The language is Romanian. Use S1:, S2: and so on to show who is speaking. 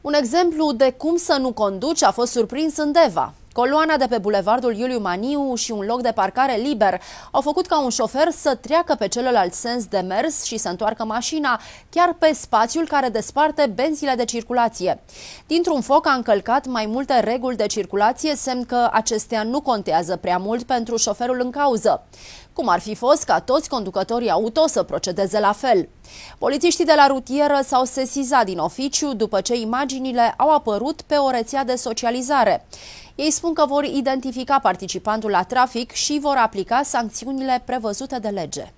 S1: Un exemplu de cum să nu conduci a fost surprins în Deva. Coloana de pe bulevardul Iuliu Maniu și un loc de parcare liber au făcut ca un șofer să treacă pe celălalt sens de mers și să întoarcă mașina, chiar pe spațiul care desparte benzile de circulație. Dintr-un foc a încălcat mai multe reguli de circulație, semn că acestea nu contează prea mult pentru șoferul în cauză. Cum ar fi fost ca toți conducătorii auto să procedeze la fel? Polițiștii de la rutieră s-au sesizat din oficiu după ce imaginile au apărut pe o rețea de socializare. Ei spun că vor identifica participantul la trafic și vor aplica sancțiunile prevăzute de lege.